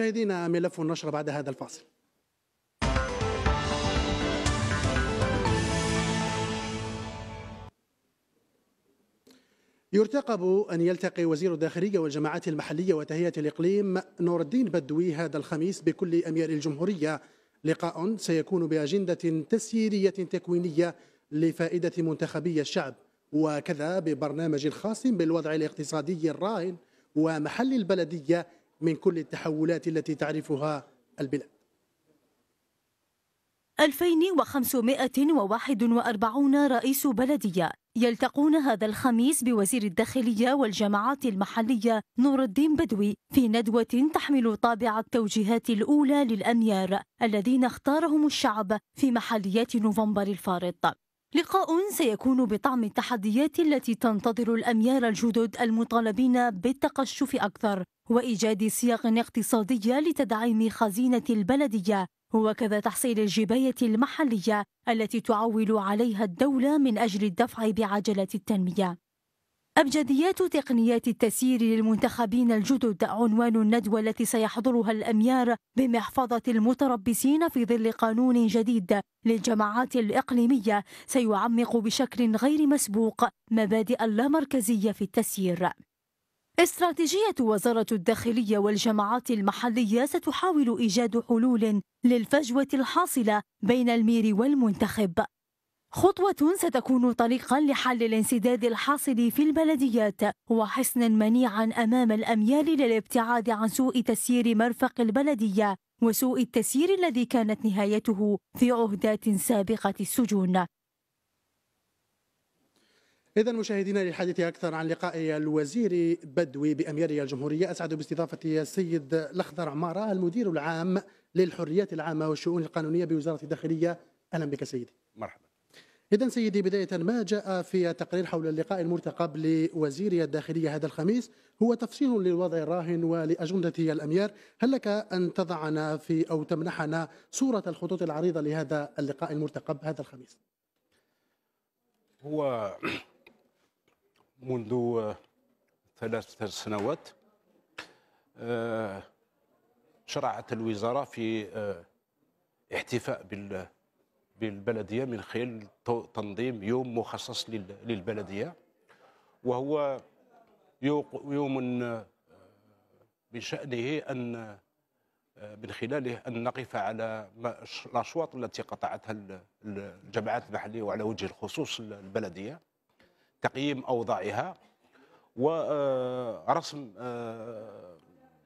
مشاهدينا ملف النشرة بعد هذا الفاصل يرتقب أن يلتقي وزير الداخلية والجماعات المحلية وتهيئة الإقليم نور الدين بدوي هذا الخميس بكل أمير الجمهورية لقاء سيكون بأجندة تسييرية تكوينية لفائدة منتخبي الشعب وكذا ببرنامج خاص بالوضع الاقتصادي الراهن ومحل البلدية من كل التحولات التي تعرفها البلاد 2541 رئيس بلدية يلتقون هذا الخميس بوزير الداخلية والجماعات المحلية نور الدين بدوي في ندوة تحمل طابع التوجيهات الأولى للأميار الذين اختارهم الشعب في محليات نوفمبر الفارط لقاء سيكون بطعم التحديات التي تنتظر الأميار الجدد المطالبين بالتقشف أكثر وإيجاد سياق اقتصادية لتدعيم خزينة البلدية وكذا تحصيل الجباية المحلية التي تعول عليها الدولة من أجل الدفع بعجلة التنمية أبجديات تقنيات التسيير للمنتخبين الجدد عنوان الندوة التي سيحضرها الأميار بمحفظة المتربصين في ظل قانون جديد للجماعات الإقليمية سيعمق بشكل غير مسبوق مبادئ اللامركزية في التسيير استراتيجية وزارة الداخلية والجماعات المحلية ستحاول إيجاد حلول للفجوة الحاصلة بين المير والمنتخب. خطوة ستكون طريقا لحل الانسداد الحاصل في البلديات وحصنا منيعا أمام الأميال للابتعاد عن سوء تسيير مرفق البلدية وسوء التسيير الذي كانت نهايته في عهدات سابقة السجون إذا مشاهدينا للحديث أكثر عن لقاء الوزير بدوي بأمير الجمهورية أسعد باستضافة السيد الأخضر عمارة المدير العام للحريات العامة والشؤون القانونية بوزارة الداخلية أهلا بك سيدي مرحبا إذا سيدي بداية ما جاء في تقرير حول اللقاء المرتقب لوزير الداخلية هذا الخميس هو تفصيل للوضع الراهن ولأجندة الأمير هل لك أن تضعنا في أو تمنحنا صورة الخطوط العريضة لهذا اللقاء المرتقب هذا الخميس هو منذ آه، ثلاث سنوات آه، شرعت الوزارة في آه، احتفاء بالبلدية من خلال تنظيم يوم مخصص للبلدية وهو يوم من شأنه أن من خلاله أن نقف على الأشواط التي قطعتها الجماعات المحلية وعلى وجه الخصوص البلدية تقييم أوضاعها ورسم آه،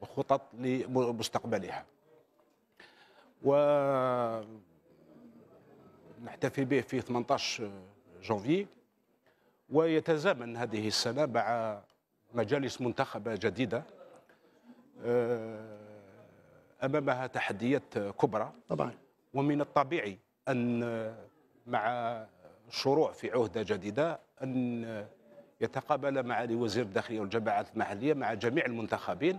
آه، خطط لمستقبلها ونحتفي آه، به في 18 جانفي ويتزامن هذه السنة مع مجالس منتخبة جديدة أمامها تحديات كبرى طبعا ومن الطبيعي أن مع شروع في عهدة جديدة أن يتقابل مع وزير الداخلية والجماعات المحلية مع جميع المنتخبين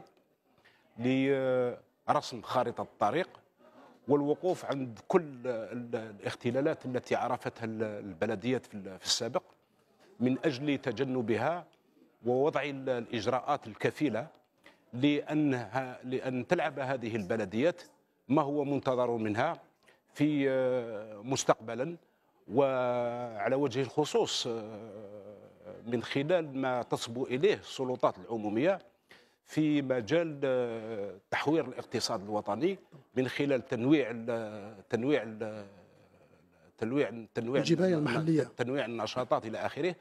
لرسم خارطة الطريق والوقوف عند كل الاختلالات التي عرفتها البلديات في السابق من أجل تجنبها ووضع الإجراءات الكفيلة لأنها لأن تلعب هذه البلديات ما هو منتظر منها في آه، مستقبلا وعلى وجه الخصوص آه، من خلال ما تصبو إليه السلطات العمومية في مجال آه، تحوير الاقتصاد الوطني من خلال تنويع الـ آه، تنويع الـ تنويع تنويع الجبايه المحليه تنويع النشاطات الى اخره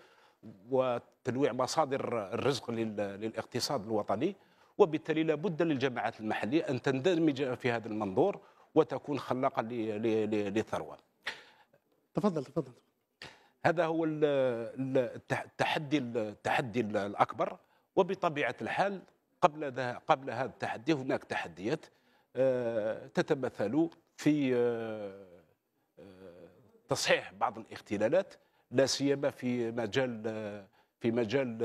وتنويع مصادر الرزق للاقتصاد الوطني وبالتالي لابد للجماعات المحليه ان تندمج في هذا المنظور وتكون خلاقه للثروه تفضل تفضل هذا هو التحدي التحدي الاكبر وبطبيعه الحال قبل قبل هذا التحدي هناك تحديات آه، تتمثل في آه، آه، تصحيح بعض الاختلالات لا سيما في مجال في مجال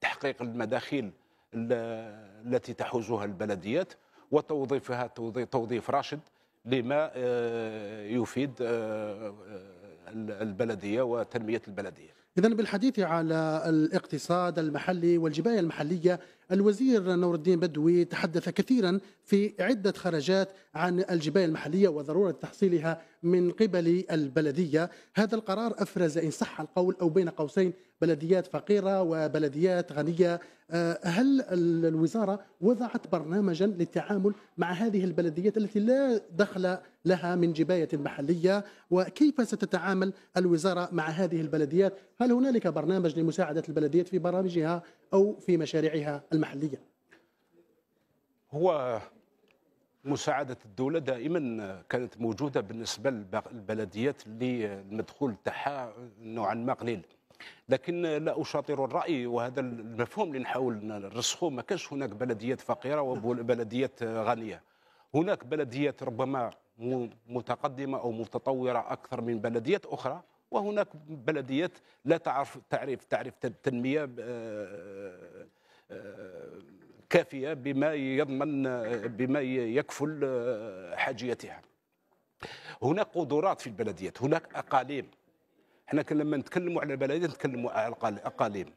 تحقيق المداخيل التي تحوزها البلديات وتوظيفها توظيف راشد لما آه، يفيد آه، آه، البلديه وتنميه البلديه. اذا بالحديث على الاقتصاد المحلي والجبايه المحليه الوزير نور الدين بدوي تحدث كثيرا في عدة خرجات عن الجباية المحلية وضرورة تحصيلها من قبل البلدية هذا القرار أفرز إن صح القول أو بين قوسين بلديات فقيرة وبلديات غنية آه، هل الوزارة وضعت برنامجا للتعامل مع هذه البلديات التي لا دخل لها من جباية محلية وكيف ستتعامل الوزارة مع هذه البلديات هل هنالك برنامج لمساعدة البلديات في برامجها أو في مشاريعها المحلية هو مساعدة الدولة دائما كانت موجودة بالنسبة للبلديات اللي المدخول تاعها نوعا ما قليل لكن لا أشاطر الرأي وهذا المفهوم اللي نحاول نرسخه ما كانش هناك بلديات فقيرة نعم. وبلديات غنية هناك بلديات ربما متقدمة أو متطورة أكثر من بلديات أخرى وهناك بلديات لا تعرف تعرف تعرف تنميه آه، آه، كافيه بما يضمن بما يكفل آه، حاجيتها هناك قدرات في البلديات هناك اقاليم احنا لما نتكلموا على البلديات نتكلموا على الاقاليم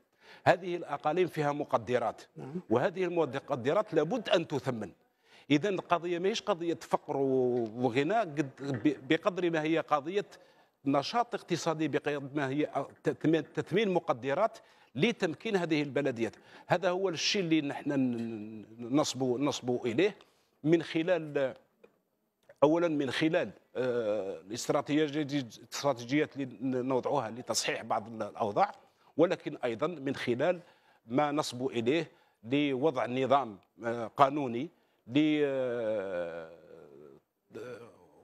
هذه الاقاليم فيها مقدرات نعم. وهذه المقدرات لابد ان تثمن اذا القضيه ماهيش قضيه فقر وغنى بقدر ما هي قضيه نشاط اقتصادي بقدر ما هي تثمين مقدرات لتمكين هذه البلديات هذا هو الشيء اللي نحن نصبو نصبو اليه من خلال اولا من خلال الاستراتيجيات آه، اللي نوضعوها لتصحيح بعض الاوضاع ولكن ايضا من خلال ما نصبو اليه لوضع نظام آه، قانوني ل آه،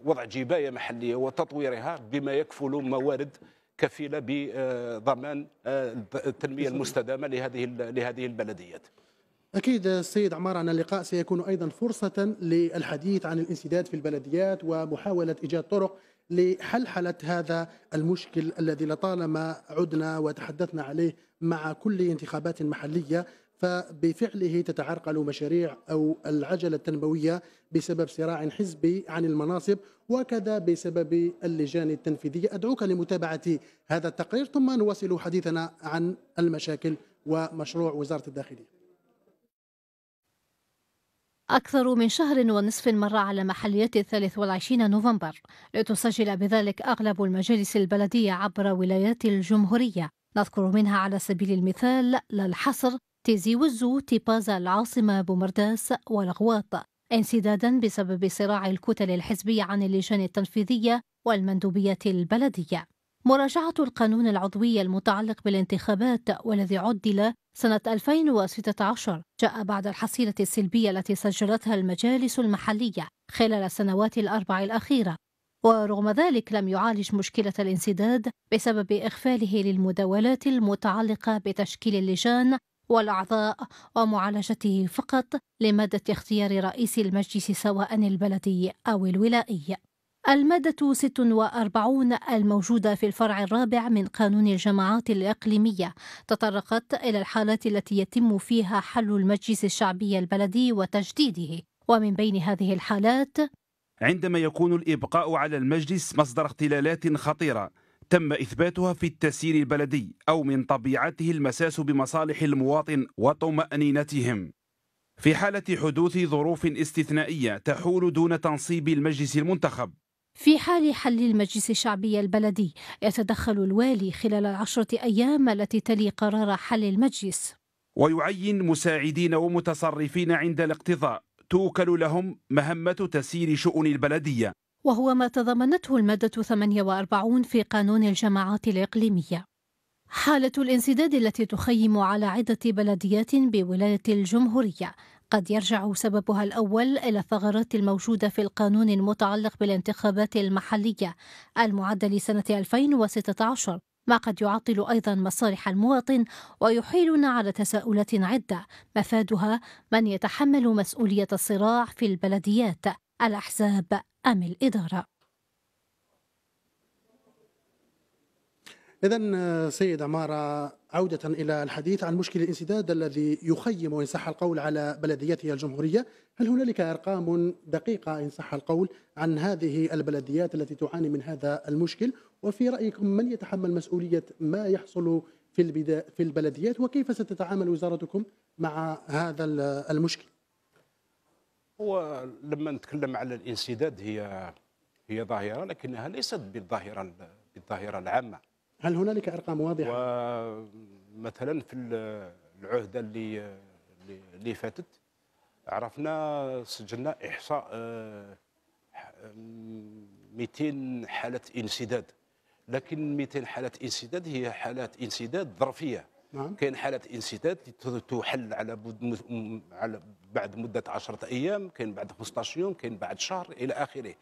وضع جبايه محليه وتطويرها بما يكفل موارد كفيله بضمان آه، التنميه المستدامه لهذه لهذه البلديات. أكيد السيد عمار أن اللقاء سيكون أيضا فرصة للحديث عن الانسداد في البلديات ومحاولة إيجاد طرق لحلحلة هذا المشكل الذي لطالما عدنا وتحدثنا عليه مع كل انتخابات محلية فبفعله تتعرقل مشاريع او العجله التنمويه بسبب صراع حزبي عن المناصب وكذا بسبب اللجان التنفيذيه ادعوك لمتابعه هذا التقرير ثم نواصل حديثنا عن المشاكل ومشروع وزاره الداخليه. أكثر من شهر ونصف مر على محليات الثالث والعشرين نوفمبر لتسجل بذلك أغلب المجالس البلدية عبر ولايات الجمهورية نذكر منها على سبيل المثال للحصر تيزي وزو تيبازا العاصمة بومرداس والغواط انسدادا بسبب صراع الكتل الحزبية عن اللجان التنفيذية والمندوبية البلدية مراجعة القانون العضوي المتعلق بالانتخابات والذي عدل سنة 2016 جاء بعد الحصيلة السلبية التي سجلتها المجالس المحلية خلال السنوات الأربع الأخيرة ورغم ذلك لم يعالج مشكلة الانسداد بسبب إغفاله للمداولات المتعلقة بتشكيل اللجان والأعضاء ومعالجته فقط لمادة اختيار رئيس المجلس سواء البلدي أو الولائي المادة 46 الموجودة في الفرع الرابع من قانون الجماعات الإقليمية تطرقت إلى الحالات التي يتم فيها حل المجلس الشعبي البلدي وتجديده ومن بين هذه الحالات عندما يكون الإبقاء على المجلس مصدر اختلالات خطيرة تم إثباتها في التسيير البلدي أو من طبيعته المساس بمصالح المواطن وطمأنينتهم في حالة حدوث ظروف استثنائية تحول دون تنصيب المجلس المنتخب في حال حل المجلس الشعبي البلدي يتدخل الوالي خلال العشرة أيام التي تلي قرار حل المجلس ويعين مساعدين ومتصرفين عند الاقتضاء توكل لهم مهمة تسيير شؤون البلدية وهو ما تضمنته المادة 48 في قانون الجماعات الإقليمية حالة الانسداد التي تخيم على عدة بلديات بولاية الجمهورية قد يرجع سببها الأول إلى الثغرات الموجودة في القانون المتعلق بالانتخابات المحلية المعدة لسنة 2016 ما قد يعطل أيضا مصالح المواطن ويحيلنا على تساؤلات عدة مفادها من يتحمل مسؤولية الصراع في البلديات الأحزاب أم الإدارة إذا سيد عمارة عودة إلى الحديث عن مشكل الانسداد الذي يخيم إن صح القول على بلدياتها الجمهورية هل هنالك أرقام دقيقة إن صح القول عن هذه البلديات التي تعاني من هذا المشكل وفي رأيكم من يتحمل مسؤولية ما يحصل في, في البلديات وكيف ستتعامل وزارتكم مع هذا المشكل ولما نتكلم على الانسداد هي هي ظاهره لكنها ليست بالظاهره بالظاهره العامه هل هنالك ارقام واضحه ومثلا في العهده اللي اللي فاتت عرفنا سجلنا احصاء 200 حاله انسداد لكن 200 حاله انسداد هي حالات انسداد ظرفيه نعم. كاين حالات انسداد تحل على بود على بعد مده 10 ايام كاين بعد 15 يوم كاين بعد شهر الى اخره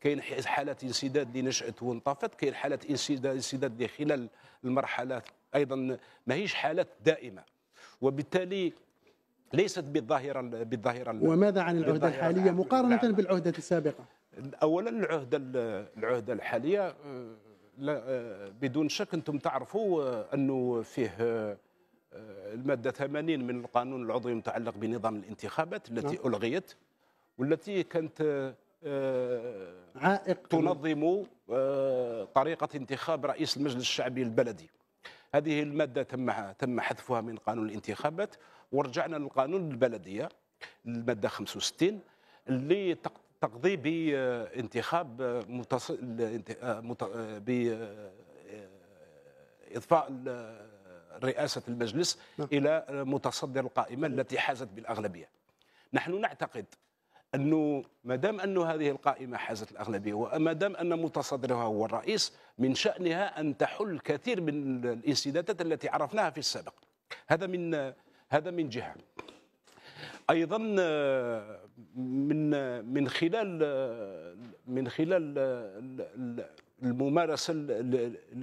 كاين حالات انسداد اللي نشات وانطفت كاين حالات انسداد انسداد اللي خلال المرحله ايضا ماهيش حالات دائمه وبالتالي ليست بالظاهره بالظاهره وماذا عن العهده الحاليه مقارنه بالعهده السابقه اولا العهده العهده الحاليه آه، لا آه، بدون شك انتم تعرفوا آه، انه فيه آه، الماده 80 من القانون العضوي المتعلق بنظام الانتخابات التي نعم. الغيت والتي كانت عائق تنظم طريقه انتخاب رئيس المجلس الشعبي البلدي هذه الماده تم تم حذفها من قانون الانتخابات ورجعنا للقانون البلديه الماده 65 اللي تقضي بانتخاب آه، آه، ب آه، اضفاء رئاسة المجلس نعم. إلى متصدر القائمة التي حازت بالأغلبية نحن نعتقد أنه ما دام أن هذه القائمة حازت الأغلبية وما دام أن متصدرها هو الرئيس من شأنها أن تحل كثير من الانسدادات التي عرفناها في السابق هذا من هذا من جهة ايضا من من خلال من خلال الممارسه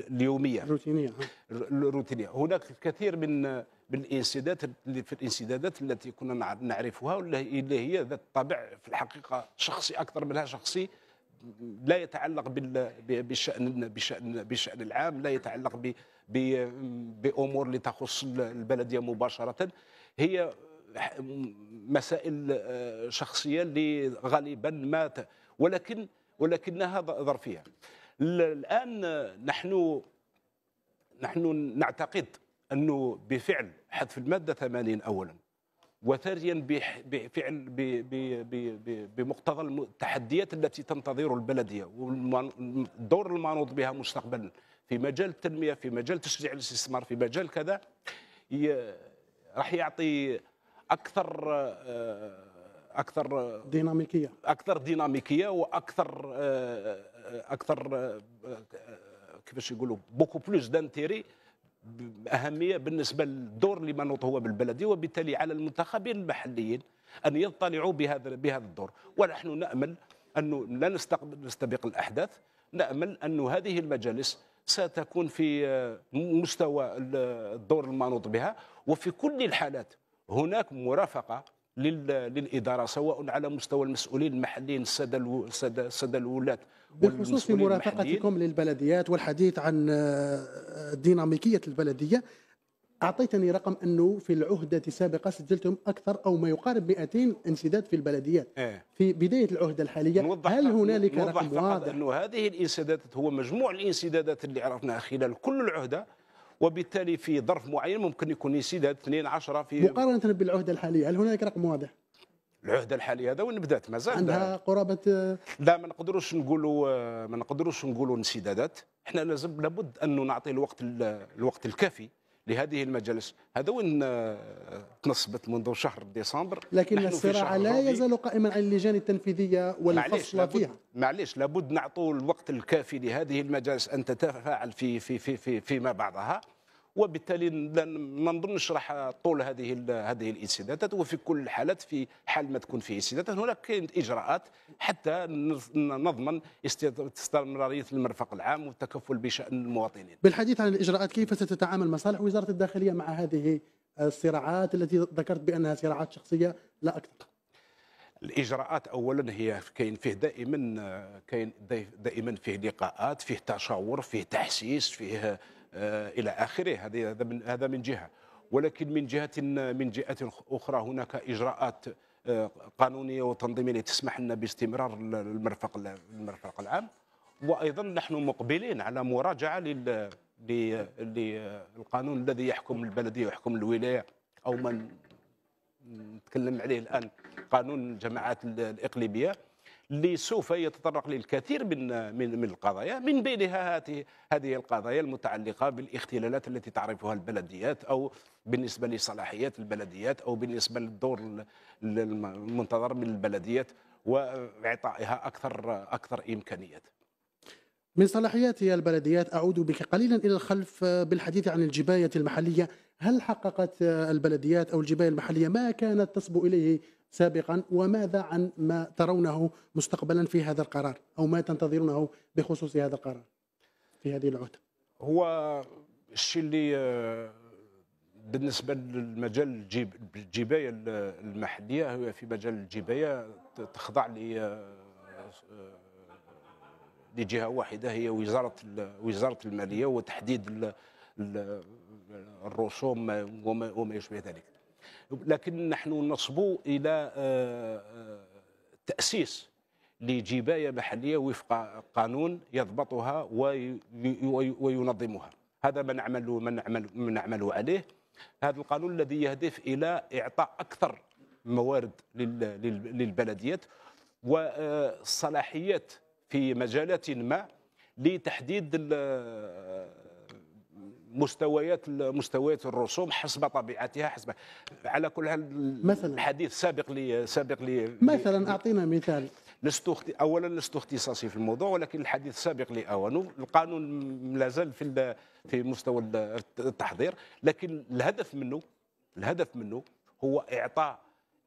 اليوميه الروتينيه الروتينيه آه. هناك الكثير من بالانسدادات في الانسدادات التي كنا نعرفها واللي هي ذات طابع في الحقيقه شخصي اكثر منها شخصي لا يتعلق بشان بشان بشان العام لا يتعلق بامور اللي تخص البلديه مباشره هي مسائل آه، شخصيه اللي غالبا ما ولكن ولكنها ظرفيه الان نحن نحن نعتقد انه بفعل حذف الماده 80 اولا وثانيا بفعل بمقتضى التحديات التي تنتظر البلديه والدور المنوط بها مستقبلا في مجال التنميه في مجال تشجيع الاستثمار في مجال كذا راح يعطي اكثر آه، اكثر ديناميكيه اكثر ديناميكيه واكثر آه، اكثر آه، كيفاش يقولوا بوكو بلوس دانتيري اهميه بالنسبه للدور اللي منوط هو بالبلدي وبالتالي على المنتخبين المحليين ان يطلعوا بهذا بهذا الدور ونحن نامل انه لا نستبق الاحداث نامل ان هذه المجالس ستكون في مستوى الدور المنوط بها وفي كل الحالات هناك مرافقه للاداره سواء على مستوى المسؤولين المحليين الساده الساده الولاه بالخصوص في مرافقتكم للبلديات والحديث عن آه، ديناميكيه البلديه اعطيتني رقم انه في العهده السابقه سجلتم اكثر او ما يقارب 200 انسداد في البلديات إيه؟ في بدايه العهده الحاليه نوضح هل هنالك رقم واضح انه هذه الانسدادات هو مجموع الانسدادات اللي عرفناها خلال كل العهده وبالتالي في ظرف معين ممكن يكون يسيد هذا 2 10 في مقارنه بالعهده الحاليه هل هناك رقم واضح؟ العهده الحاليه هذا وين بدات مازال عندها قرابه لا ما نقدروش نقولوا ما نقدروش نقولوا انسدادات احنا لازم لابد انه نعطي الوقت الوقت الكافي لهذه المجالس هذا وين آه، تنصبت منذ شهر ديسمبر لكن الصراع لا يزال قائما على اللجان التنفيذيه والفصل فيها معليش لابد نعطوا الوقت الكافي لهذه المجالس ان تتفاعل في في في في فيما بعدها وبالتالي ما نظنش راح طول هذه هذه الانسدادات وفي كل الحالات في حال ما تكون فيه انسدادات هناك كانت اجراءات حتى نضمن استمراريه المرفق العام والتكفل بشان المواطنين. بالحديث عن الاجراءات كيف ستتعامل مصالح وزاره الداخليه مع هذه الصراعات التي ذكرت بانها صراعات شخصيه لا اكثر؟ الاجراءات اولا هي كاين فيه دائما كاين دائما فيه لقاءات فيه تشاور فيه تحسيس فيه آه، الى اخره هذا هذا من جهه ولكن من جهه من جهه اخرى هناك اجراءات آه، قانونيه وتنظيميه تسمح لنا باستمرار المرفق المرفق العام وايضا نحن مقبلين على مراجعه لل للقانون الذي يحكم البلديه ويحكم الولايه او من نتكلم عليه الان قانون الجماعات الاقليميه اللي سوف يتطرق للكثير من من من القضايا من بينها هذه هذه القضايا المتعلقه بالاختلالات التي تعرفها البلديات او بالنسبه لصلاحيات البلديات او بالنسبه للدور المنتظر من البلديات واعطائها اكثر اكثر امكانيات. من صلاحيات البلديات اعود بك قليلا الى الخلف بالحديث عن الجبايه المحليه، هل حققت البلديات او الجبايه المحليه ما كانت تصبو اليه سابقا وماذا عن ما ترونه مستقبلا في هذا القرار أو ما تنتظرونه بخصوص هذا القرار في هذه العهدة هو الشيء اللي آه، بالنسبه للمجال الجبايه المحليه هو في مجال الجبايه تخضع آه، آه، لجهه واحده هي وزاره وزاره الماليه وتحديد الرسوم وما يشبه ذلك لكن نحن نصبو إلى آه، آه، تأسيس لجباية محلية وفق قانون يضبطها وينظمها هذا ما نعمل ما نعمل ما نعمل عليه هذا القانون الذي يهدف إلى إعطاء أكثر موارد للبلديات وصلاحيات في مجالات ما لتحديد مستويات مستويات الرسوم حسب طبيعتها حسب على كل هذا مثلا الحديث سابق لي سابق لي مثلا اعطينا مثال لست اولا لست اختصاصي في الموضوع ولكن الحديث سابق لاوانه القانون لازال في في مستوى التحضير لكن الهدف منه الهدف منه هو اعطاء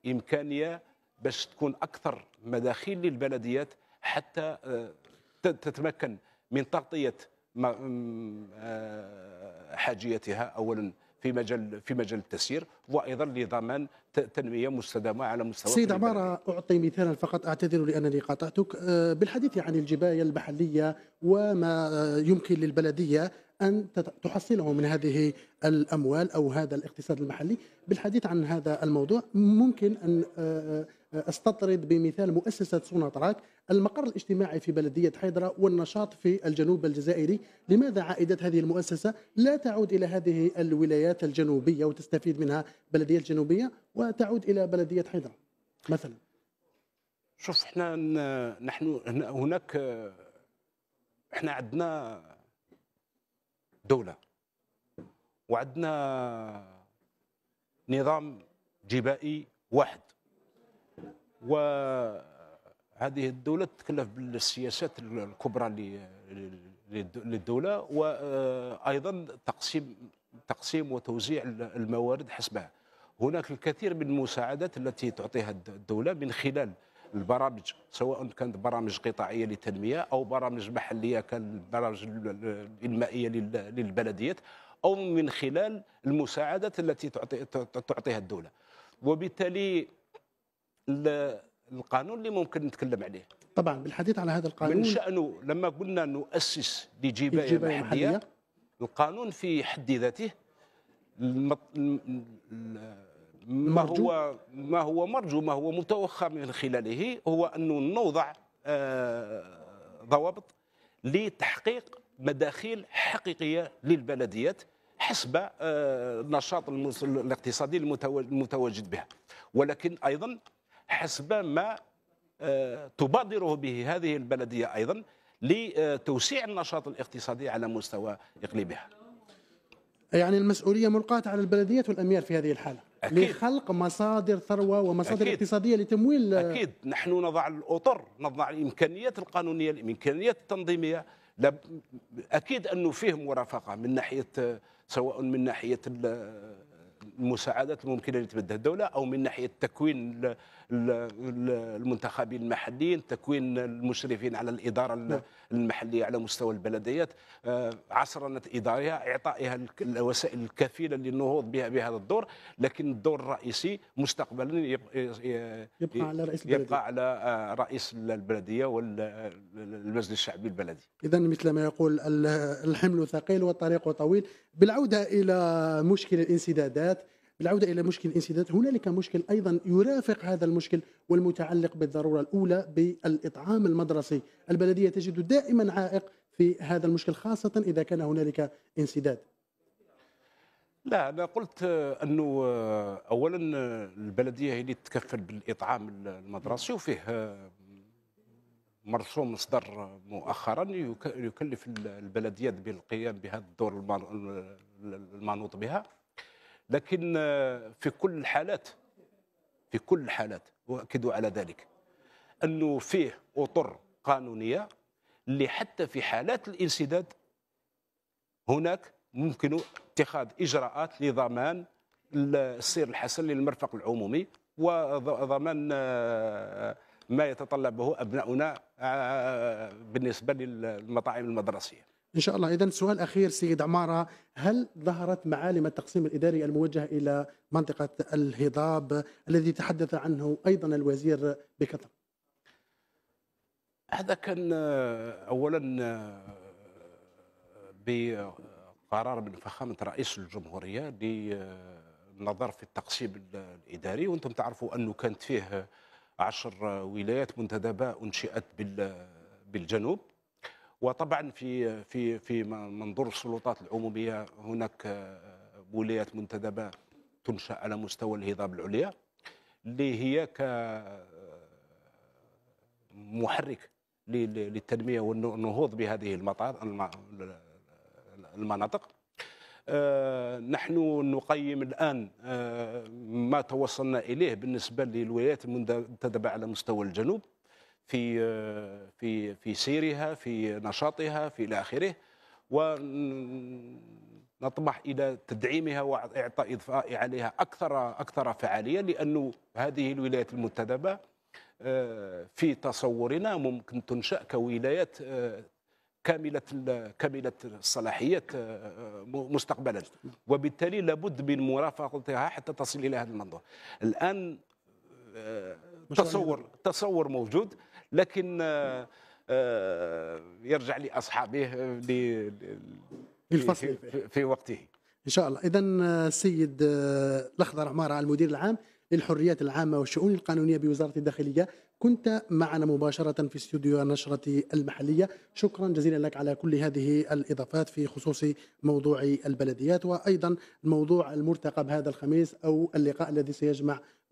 امكانيه باش تكون اكثر مداخيل للبلديات حتى آه، تتمكن من تغطيه ما حاجيتها اولا في مجال في مجال التسيير وايضا لضمان تنميه مستدامه على مستوى سيد عماره اعطي مثالا فقط اعتذر لانني قاطعتك آه، بالحديث عن الجبايه المحليه وما آه، يمكن للبلديه ان تحصله من هذه الاموال او هذا الاقتصاد المحلي بالحديث عن هذا الموضوع ممكن ان آه، استطرد بمثال مؤسسه تراك المقر الاجتماعي في بلديه حيدره والنشاط في الجنوب الجزائري، لماذا عائدات هذه المؤسسه لا تعود الى هذه الولايات الجنوبيه وتستفيد منها بلديه الجنوبيه وتعود الى بلديه حيدره مثلا؟ شوف احنا نحن هناك احنا عندنا دوله وعندنا نظام جبائي واحد وهذه الدولة تتكلف بالسياسات الكبرى للدولة وأيضا تقسيم تقسيم وتوزيع الموارد حسبها هناك الكثير من المساعدات التي تعطيها الدولة من خلال البرامج سواء كانت برامج قطاعيه للتنميه او برامج محليه كالبرامج الانمائيه للبلديات او من خلال المساعدات التي تعطيها الدوله وبالتالي القانون اللي ممكن نتكلم عليه طبعا بالحديث على هذا القانون من شأنه لما قلنا نؤسس لجباية محلية القانون في حد ذاته ما هو ما هو مرجو ما هو متوخى من خلاله هو انه نوضع آه، ضوابط لتحقيق مداخيل حقيقيه للبلديات حسب النشاط آه، الاقتصادي المتواجد بها ولكن ايضا حسب ما آه، تبادره به هذه البلدية أيضا لتوسيع النشاط الاقتصادي على مستوى إقليمها يعني المسؤولية ملقاة على البلديات والأميال في هذه الحالة أكيد. لخلق مصادر ثروة ومصادر أكيد. اقتصادية لتمويل آه، أكيد نحن نضع الأطر نضع الإمكانيات القانونية الإمكانيات التنظيمية أكيد أنه فيه مرافقة من ناحية آه، سواء من ناحية المساعدات الممكنة لتبدها الدولة أو من ناحية تكوين المنتخبين المحليين تكوين المشرفين على الإدارة نعم. المحلية على مستوى البلديات آه، عصرنة إدارها إعطائها الوسائل الكفيلة للنهوض بها بهذا الدور لكن الدور الرئيسي مستقبلا يبقى, يبقى على رئيس البلدية يبقى على آه، رئيس البلدية والمجلس الشعبي البلدي إذا مثل ما يقول الحمل ثقيل والطريق طويل بالعودة إلى مشكل الانسدادات العودة إلى مشكل الانسداد هنالك مشكل أيضا يرافق هذا المشكل والمتعلق بالضرورة الأولى بالإطعام المدرسي البلدية تجد دائما عائق في هذا المشكل خاصة إذا كان هنالك انسداد لا انا قلت انه اولا البلديه هي اللي تتكفل بالاطعام المدرسي وفيه مرسوم مصدر مؤخرا يكلف البلديات بالقيام بهذا الدور المنوط بها لكن آه، في كل الحالات في كل الحالات واكد على ذلك انه فيه اطر قانونيه اللي حتى في حالات الانسداد هناك ممكن اتخاذ اجراءات لضمان السير الحسن للمرفق العمومي وضمان آه، ما يتطلبه ابناؤنا آه، بالنسبه للمطاعم المدرسيه ان شاء الله اذا سؤال اخير سيد عماره هل ظهرت معالم التقسيم الاداري الموجه الى منطقه الهضاب الذي تحدث عنه ايضا الوزير بكثره هذا كان آه، اولا آه، بقرار من فخامه رئيس الجمهوريه للنظر في التقسيم الاداري وانتم تعرفوا انه كانت فيه عشر ولايات منتدبه انشئت بالجنوب وطبعا في في في منظور السلطات العموميه هناك آه، ولايات منتدبه تنشا على مستوى الهضاب العليا اللي هي ك آه، محرك للتنميه والنهوض بهذه المطار المناطق آه، نحن نقيم الان ما توصلنا اليه بالنسبه للولايات المنتدبه على مستوى الجنوب في في في سيرها في نشاطها في الى اخره ونطمح الى تدعيمها واعطاء اضفاء عليها اكثر اكثر فعاليه لانه هذه الولايات المنتدبه آه، في تصورنا ممكن تنشا كولايات آه، كامله كامله الصلاحيات آه، مستقبلا وبالتالي لابد من مرافقتها حتى تصل الى هذا المنظور الان تصور تصور موجود لكن آه، آه، يرجع لاصحابه آه، للفصل في وقته ان شاء الله اذا السيد الاخضر عماره المدير العام للحريات العامه والشؤون القانونيه بوزاره الداخليه كنت معنا مباشره في استوديو النشره المحليه شكرا جزيلا لك على كل هذه الاضافات في خصوص موضوع البلديات وايضا الموضوع المرتقب هذا الخميس او اللقاء الذي سيجمع